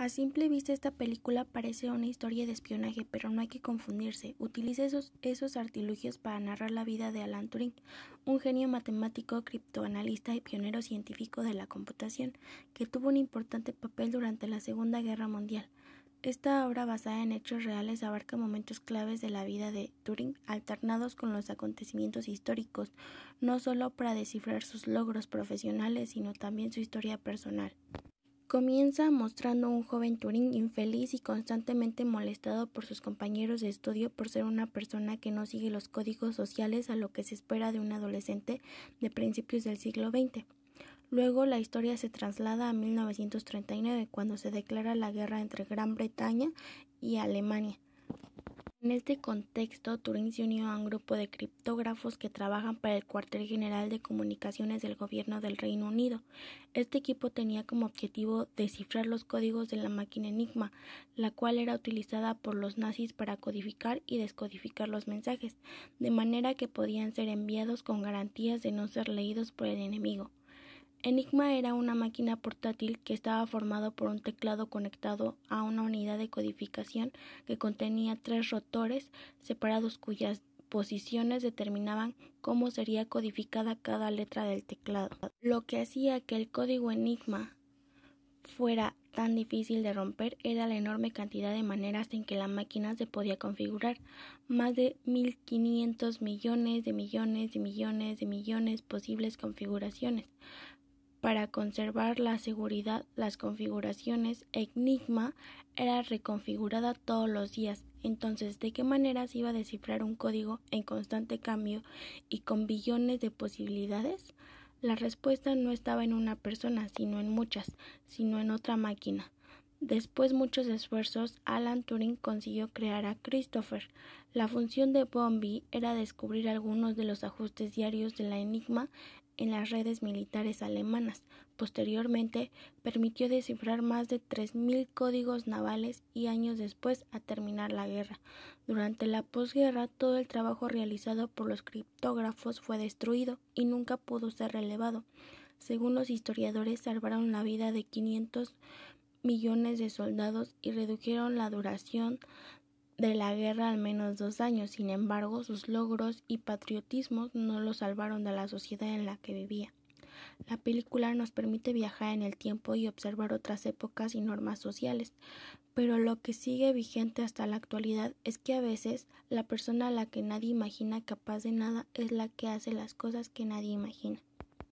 A simple vista esta película parece una historia de espionaje, pero no hay que confundirse. Utiliza esos, esos artilugios para narrar la vida de Alan Turing, un genio matemático, criptoanalista y pionero científico de la computación, que tuvo un importante papel durante la Segunda Guerra Mundial. Esta obra basada en hechos reales abarca momentos claves de la vida de Turing alternados con los acontecimientos históricos, no solo para descifrar sus logros profesionales, sino también su historia personal. Comienza mostrando un joven Turing infeliz y constantemente molestado por sus compañeros de estudio por ser una persona que no sigue los códigos sociales a lo que se espera de un adolescente de principios del siglo XX. Luego la historia se traslada a 1939, cuando se declara la guerra entre Gran Bretaña y Alemania. En este contexto, Turing se unió a un grupo de criptógrafos que trabajan para el Cuartel General de Comunicaciones del Gobierno del Reino Unido. Este equipo tenía como objetivo descifrar los códigos de la máquina Enigma, la cual era utilizada por los nazis para codificar y descodificar los mensajes, de manera que podían ser enviados con garantías de no ser leídos por el enemigo. Enigma era una máquina portátil que estaba formada por un teclado conectado a una unidad de codificación que contenía tres rotores separados cuyas posiciones determinaban cómo sería codificada cada letra del teclado, lo que hacía que el código Enigma fuera tan difícil de romper era la enorme cantidad de maneras en que la máquina se podía configurar. Más de mil quinientos millones de millones de millones de millones posibles configuraciones. Para conservar la seguridad, las configuraciones Enigma era reconfigurada todos los días. Entonces, ¿de qué manera se iba a descifrar un código en constante cambio y con billones de posibilidades? La respuesta no estaba en una persona, sino en muchas, sino en otra máquina. Después muchos esfuerzos, Alan Turing consiguió crear a Christopher. La función de Bombi era descubrir algunos de los ajustes diarios de la Enigma en las redes militares alemanas. Posteriormente, permitió descifrar más de tres mil códigos navales y años después a terminar la guerra. Durante la posguerra, todo el trabajo realizado por los criptógrafos fue destruido y nunca pudo ser relevado. Según los historiadores, salvaron la vida de 500 millones de soldados y redujeron la duración de la guerra al menos dos años. Sin embargo, sus logros y patriotismos no lo salvaron de la sociedad en la que vivía. La película nos permite viajar en el tiempo y observar otras épocas y normas sociales, pero lo que sigue vigente hasta la actualidad es que a veces la persona a la que nadie imagina capaz de nada es la que hace las cosas que nadie imagina.